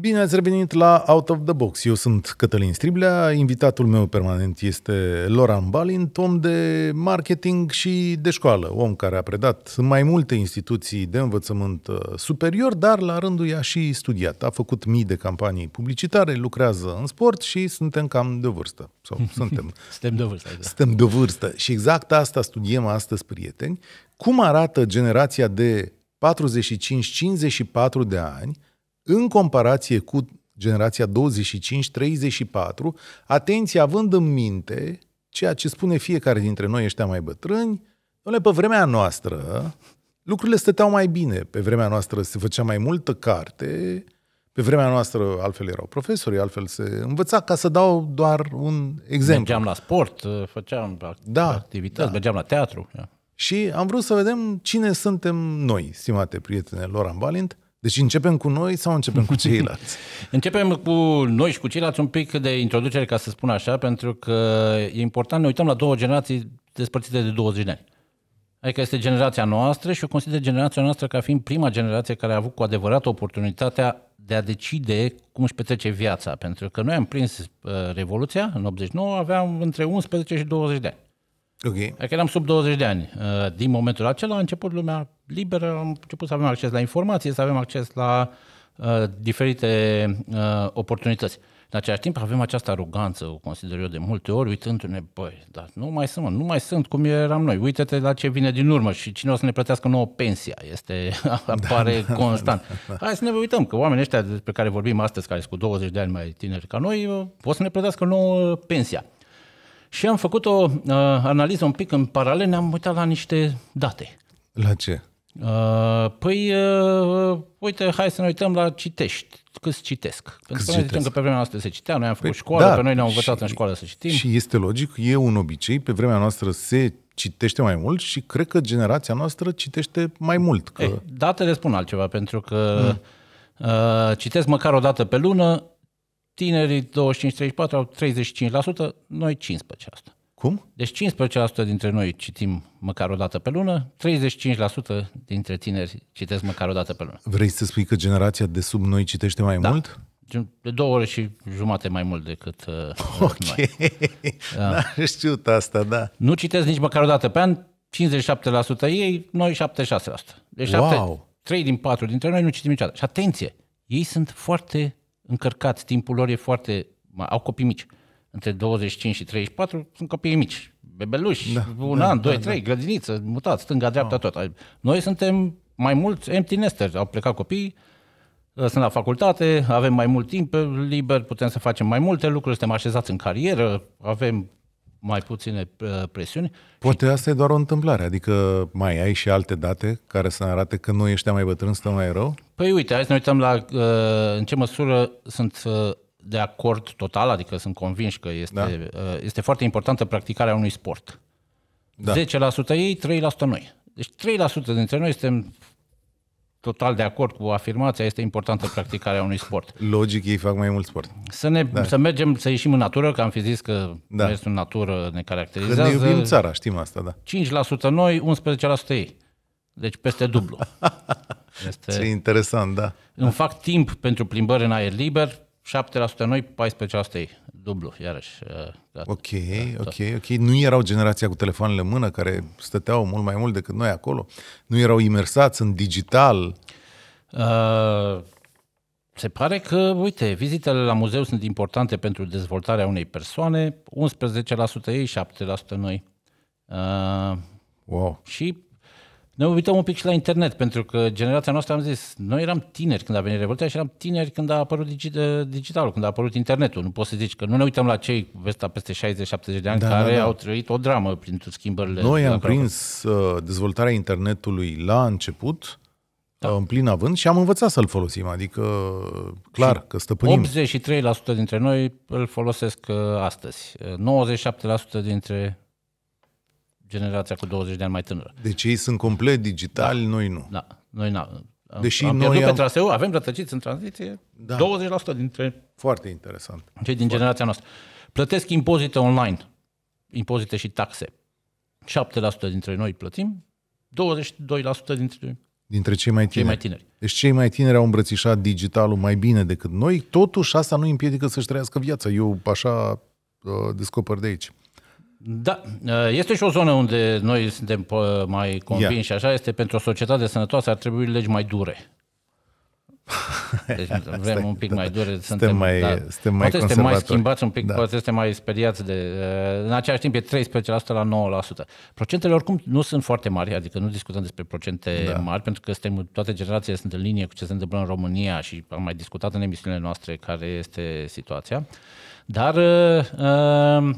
Bine ați revenit la Out of the Box. Eu sunt Cătălin Striblea, invitatul meu permanent este Loran Balint, om de marketing și de școală, om care a predat mai multe instituții de învățământ uh, superior, dar la rândul i-a și studiat. A făcut mii de campanii publicitare, lucrează în sport și suntem cam de vârstă. Sau suntem. suntem de vârstă. Da. Suntem de vârstă. Și exact asta studiem astăzi, prieteni. Cum arată generația de 45-54 de ani în comparație cu generația 25-34, atenție, având în minte ceea ce spune fiecare dintre noi ăștia mai bătrâni, Doamne, pe vremea noastră lucrurile stăteau mai bine. Pe vremea noastră se făcea mai multă carte, pe vremea noastră altfel erau profesori, altfel se învăța, ca să dau doar un exemplu. Mergeam la sport, făceam da, activități, da. mergeam la teatru. Și am vrut să vedem cine suntem noi, stimate prietene Loran uh, deci începem cu noi sau începem cu ceilalți? începem cu noi și cu ceilalți un pic de introducere, ca să spun așa, pentru că e important, ne uităm la două generații despărțite de 20 de ani. Adică este generația noastră și eu consider generația noastră ca fiind prima generație care a avut cu adevărat oportunitatea de a decide cum își petrece viața. Pentru că noi am prins uh, Revoluția în 89, aveam între 11 și 20 de ani. Ok. Adică eram sub 20 de ani. Uh, din momentul acela a început lumea liberă, am început să avem acces la informație, să avem acces la uh, diferite uh, oportunități. În același timp avem această aroganță, o consider eu de multe ori, uitându-ne, băi, dar nu mai sunt, nu mai sunt cum eram noi, uite-te la ce vine din urmă și cine o să ne plătească nouă pensia, este, apare da, da, da constant. Da, da, da. Hai să ne uităm că oamenii ăștia despre care vorbim astăzi, care sunt cu 20 de ani mai tineri ca noi, uh, o să ne plătească nouă pensia. Și am făcut o uh, analiză un pic în paralel, ne-am uitat la niște date. La ce? Uh, păi, uh, uite, hai să ne uităm la citești, câți citesc. Pentru câți că noi zicem că pe vremea noastră se citea, noi am făcut păi, școală, da, pe noi ne-au învățat și, în școală să citim. Și este logic, e un obicei, pe vremea noastră se citește mai mult și cred că generația noastră citește mai mult. Că... Ei, eh, datele spun altceva, pentru că mm. uh, citesc măcar o dată pe lună, tinerii 25-34 au 35%, noi 15%. Cum? Deci 15% dintre noi citim măcar o dată pe lună, 35% dintre tineri citesc măcar o dată pe lună. Vrei să spui că generația de sub noi citește mai da. mult? De două ore și jumate mai mult decât uh, Ok, noi. Da. n-am știut asta, da. Nu citesc nici măcar o dată pe an, 57% ei, noi 76%. Deci wow. 7, 3 din 4 dintre noi nu citim niciodată. Și atenție, ei sunt foarte încărcat, timpul lor e foarte... Au copii mici. Între 25 și 34 sunt copii mici. Bebeluși, da, un da, an, da, doi, da, trei, da. grădiniță, mutat, stânga, dreapta, oh. tot. Noi suntem mai mulți empty nesters. Au plecat copii, ă, sunt la facultate, avem mai mult timp liber, putem să facem mai multe lucruri, suntem așezați în carieră, avem mai puține ă, presiuni. Poate asta e doar o întâmplare, adică mai ai și alte date care să arate că noi ăștia mai bătrâni stăm mai rău? Păi uite, hai să ne uităm la uh, în ce măsură sunt uh, de acord total, adică sunt convinși că este, da. uh, este foarte importantă practicarea unui sport. Da. 10% ei, 3% noi. Deci 3% dintre noi suntem total de acord cu afirmația, este importantă practicarea unui sport. Logic, ei fac mai mult sport. Să, ne, da. să mergem, să ieșim în natură, că am fi zis că da. mersul în natură ne caracterizează. Când ne iubim țara, știm asta, da. 5% noi, 11% ei. Deci peste dublu. Este... Ce interesant, da. Îmi fac timp pentru plimbări în aer liber, 7% noi, 14% ei. Dublu, iarăși. Gata. Uh, da. Ok, da, da, ok, ok. Nu erau generația cu telefoanele în mână, care stăteau mult mai mult decât noi acolo? Nu erau imersați în digital? Uh, se pare că, uite, vizitele la muzeu sunt importante pentru dezvoltarea unei persoane, 11% ei, 7% noi. Uh, wow. Și ne uităm un pic și la internet, pentru că generația noastră, am zis, noi eram tineri când a venit Revoluția și eram tineri când a apărut digi- digitalul, când a apărut internetul. Nu poți să zici că nu ne uităm la cei vestea peste 60-70 de ani da, care da, da. au trăit o dramă prin schimbările. Noi am prins uh, dezvoltarea internetului la început, da. Uh, în plin avânt, și am învățat să-l folosim, adică uh, clar și că stăpânim. 83% dintre noi îl folosesc astăzi, 97% dintre generația cu 20 de ani mai tânără. Deci ei sunt complet digitali, da. noi nu. Da, noi nu. Deși am noi am... pe traseu, avem rătăciți în tranziție, da. 20% dintre... Foarte interesant. Cei din Foarte. generația noastră. Plătesc impozite online, impozite și taxe. 7% dintre noi plătim, 22% dintre dintre cei mai, tineri. cei mai tineri. Deci cei mai tineri au îmbrățișat digitalul mai bine decât noi, totuși asta nu îi împiedică să-și trăiască viața. Eu așa uh, descoper de aici. Da, eh, este și o zonă unde noi suntem eh, mai convinși, yeah. așa este, pentru o societate sănătoasă ar trebui legi mai dure. Deci vrem un pic da. mai dure, suntem, suntem mai, da, suntem mai poate suntem mai schimbați un pic, da. poate suntem mai speriați de... Eh, în același timp e 13% la 9%. Procentele oricum nu sunt foarte mari, adică nu discutăm despre procente da. mari, pentru că suntem, toate generațiile sunt în linie cu ce se întâmplă în România și am mai discutat în emisiunile noastre care este situația. Dar... Uh,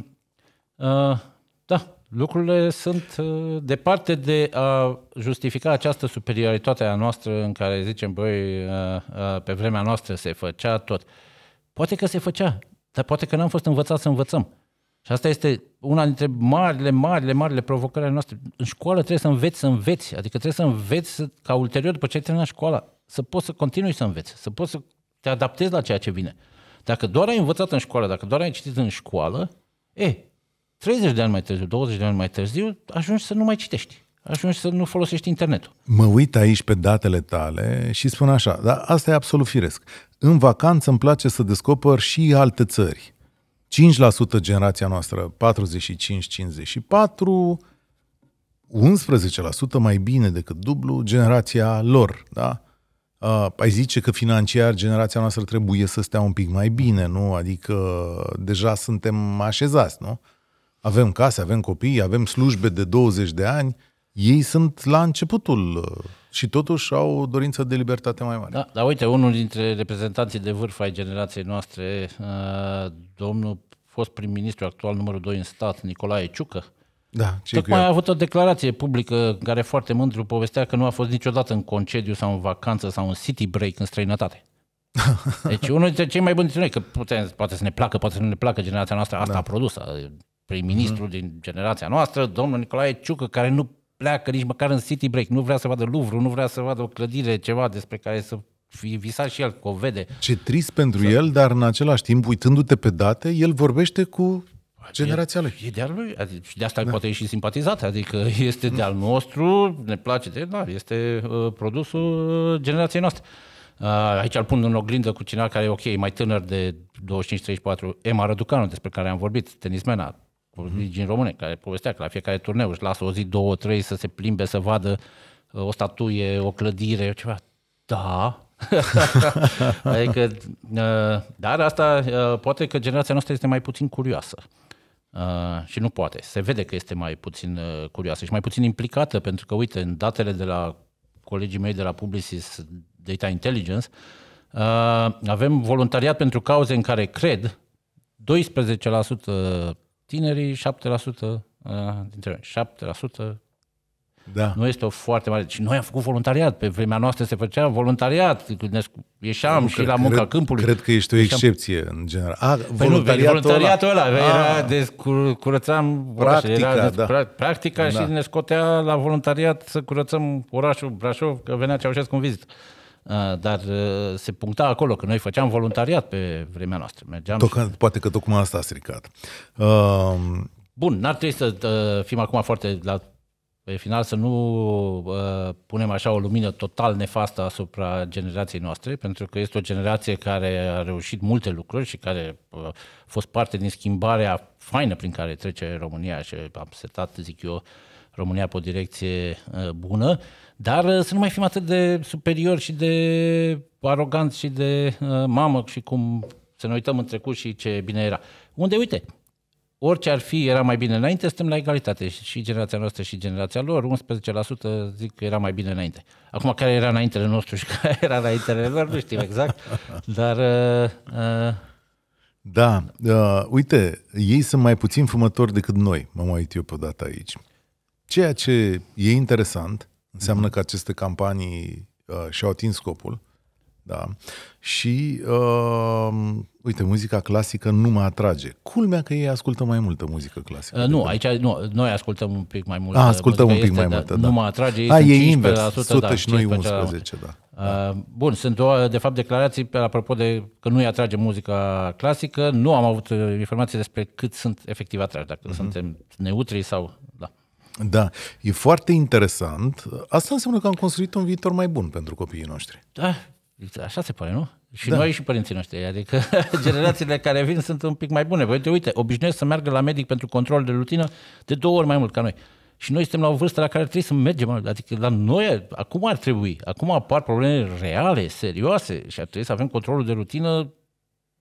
Uh, da, lucrurile sunt uh, departe de a justifica această superioritate a noastră în care zicem, băi, uh, pe vremea noastră se făcea tot. Poate că se făcea, dar poate că n-am fost învățat să învățăm. Și asta este una dintre marile, marile, marile provocări ale noastre. În școală trebuie să înveți să înveți, adică trebuie să înveți ca ulterior, după ce ai terminat școala, să poți să continui să înveți, să poți să te adaptezi la ceea ce vine. Dacă doar ai învățat în școală, dacă doar ai citit în școală, e, 30 de ani mai târziu, 20 de ani mai târziu, ajungi să nu mai citești. Ajungi să nu folosești internetul. Mă uit aici pe datele tale și spun așa, dar asta e absolut firesc. În vacanță îmi place să descoper și alte țări. 5% generația noastră, 45-54, 11% mai bine decât dublu generația lor, da? Uh, ai zice că financiar generația noastră trebuie să stea un pic mai bine, nu? Adică deja suntem așezați, nu? avem case, avem copii, avem slujbe de 20 de ani, ei sunt la începutul uh, și totuși au o dorință de libertate mai mare. Da, dar uite, unul dintre reprezentanții de vârf ai generației noastre, uh, domnul fost prim-ministru actual numărul 2 în stat, Nicolae Ciucă, da, Tocmai a avut o declarație publică care foarte mândru povestea că nu a fost niciodată în concediu sau în vacanță sau în city break în străinătate. Deci unul dintre cei mai buni dintre noi, că putem, poate să ne placă, poate să nu ne placă generația noastră, asta da. a produs, prim-ministru mm din generația noastră, domnul Nicolae Ciucă, care nu pleacă nici măcar în City Break, nu vrea să vadă Louvre, nu vrea să vadă o clădire, ceva despre care să fi visat și el, că o vede. Ce trist pentru să... el, dar în același timp, uitându-te pe date, el vorbește cu adică generația lui. E, e de-al lui, adică, și de asta da. poate e și simpatizat, adică este mm. de-al nostru, ne place de da, este uh, produsul uh, generației noastre. Uh, aici îl pun în oglindă cu cineva care e ok, mai tânăr de 25-34, Emma Răducanu, despre care am vorbit, tenismena, politicieni mm-hmm. române, care povestea că la fiecare turneu își lasă o zi, două, trei să se plimbe, să vadă uh, o statuie, o clădire, ceva. Da. adică, uh, dar asta uh, poate că generația noastră este mai puțin curioasă. Uh, și nu poate. Se vede că este mai puțin uh, curioasă și mai puțin implicată, pentru că, uite, în datele de la colegii mei de la Publicis Data Intelligence, uh, avem voluntariat pentru cauze în care cred 12% tinerii 7% ă, dintre noi. 7% da. nu este o foarte mare. Și noi am făcut voluntariat. Pe vremea noastră se făcea voluntariat. Ne ieșeam nu, și cred, la munca cred, câmpului. Cred că ești o excepție ieșeam... în general. A, păi voluntariatul, nu, voluntariatul ăla. ăla era ah. de curățam practica, orașul. Era de, da. practica da. și ne scotea la voluntariat să curățăm orașul Brașov, că venea Ceaușescu în vizită. Uh, dar uh, se puncta acolo că noi făceam voluntariat pe vremea noastră. Mergeam Tocă, și... Poate că tocmai asta a stricat. Uh... Bun, n-ar trebui să uh, fim acum foarte la pe final să nu uh, punem așa o lumină total nefastă asupra generației noastre, pentru că este o generație care a reușit multe lucruri și care uh, a fost parte din schimbarea faină prin care trece România și am setat, zic eu, uh, România pe o direcție uh, bună, dar uh, să nu mai fim atât de superiori și de aroganți și de uh, mamă și cum să ne uităm în trecut și ce bine era. Unde, uite, orice ar fi, era mai bine înainte, suntem la egalitate. Și generația noastră și generația lor, 11% zic că era mai bine înainte. Acum, care era înaintele nostru și care era înaintele lor, nu știm exact, dar... Uh, da, uh, uite, ei sunt mai puțin fumători decât noi, m-am uit eu pe data aici. Ceea ce e interesant înseamnă că aceste campanii uh, și-au atins scopul. Da? Și, uh, uite, muzica clasică nu mă atrage. Culmea că ei ascultă mai multă muzică clasică. Uh, nu, aici nu, noi ascultăm un pic mai mult. Ah, uh, ascultăm un pic mai mult. da. Nu da. mă atrage, ei A, sunt e 15%, invers, 100 da, și noi 11, da. da. Uh, bun, sunt două, uh, de fapt, declarații pe apropo de că nu-i atrage muzica clasică. Nu am avut uh, informații despre cât sunt efectiv atrași, dacă uh-huh. suntem neutri sau da, e foarte interesant. Asta înseamnă că am construit un viitor mai bun pentru copiii noștri. Da, așa se pare, nu? Și da. noi și părinții noștri, adică generațiile care vin sunt un pic mai bune. Păi, uite, uite, obișnuiesc să meargă la medic pentru control de rutină de două ori mai mult ca noi. Și noi suntem la o vârstă la care trebuie să mergem, adică la noi acum ar trebui, acum apar probleme reale, serioase și ar trebui să avem controlul de rutină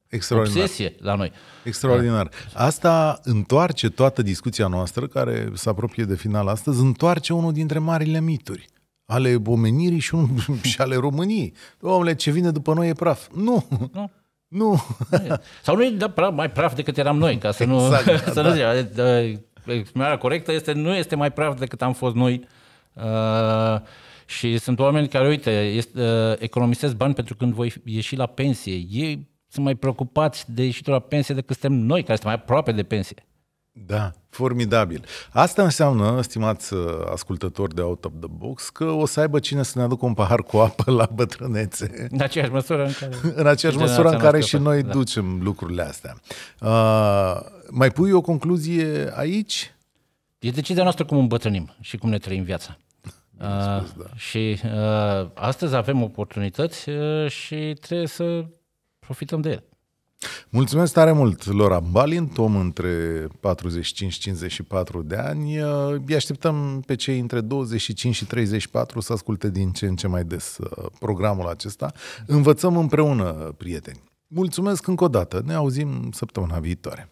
Extraordinar. Obsesie la noi. Extraordinar. Asta întoarce toată discuția noastră, care se apropie de final astăzi, întoarce unul dintre marile mituri ale omenirii și, un, și ale României. Omule, ce vine după noi e praf. Nu! nu. Nu. Sau nu e mai praf decât eram noi, ca să nu, exact, să da. nu zic. Adică, uh, exprimarea corectă este nu este mai praf decât am fost noi. Uh, și sunt oameni care, uite, este, uh, economisesc bani pentru când voi ieși la pensie. Ei sunt mai preocupați de ieșitul la pensie decât suntem noi, care suntem mai aproape de pensie. Da, formidabil. Asta înseamnă, stimați uh, ascultători de Out of the Box, că o să aibă cine să ne aducă un pahar cu apă la bătrânețe. În aceeași măsură în care, în aceeași măsură în care și noi da. ducem lucrurile astea. Uh, mai pui o concluzie aici? E decizia noastră cum îmbătrânim și cum ne trăim viața. Spus, uh, da. și uh, astăzi avem oportunități uh, și trebuie să profităm de el. Mulțumesc tare mult, Laura Balint, om între 45-54 de ani. Ă, îi așteptăm pe cei între 25 și 34 să asculte din ce în ce mai des ă, programul acesta. Învățăm împreună, prieteni. Mulțumesc încă o dată. Ne auzim săptămâna viitoare.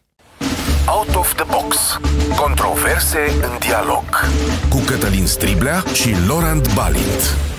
Out of the Box. Controverse în dialog. Cu Cătălin Striblea și Laurent Balint.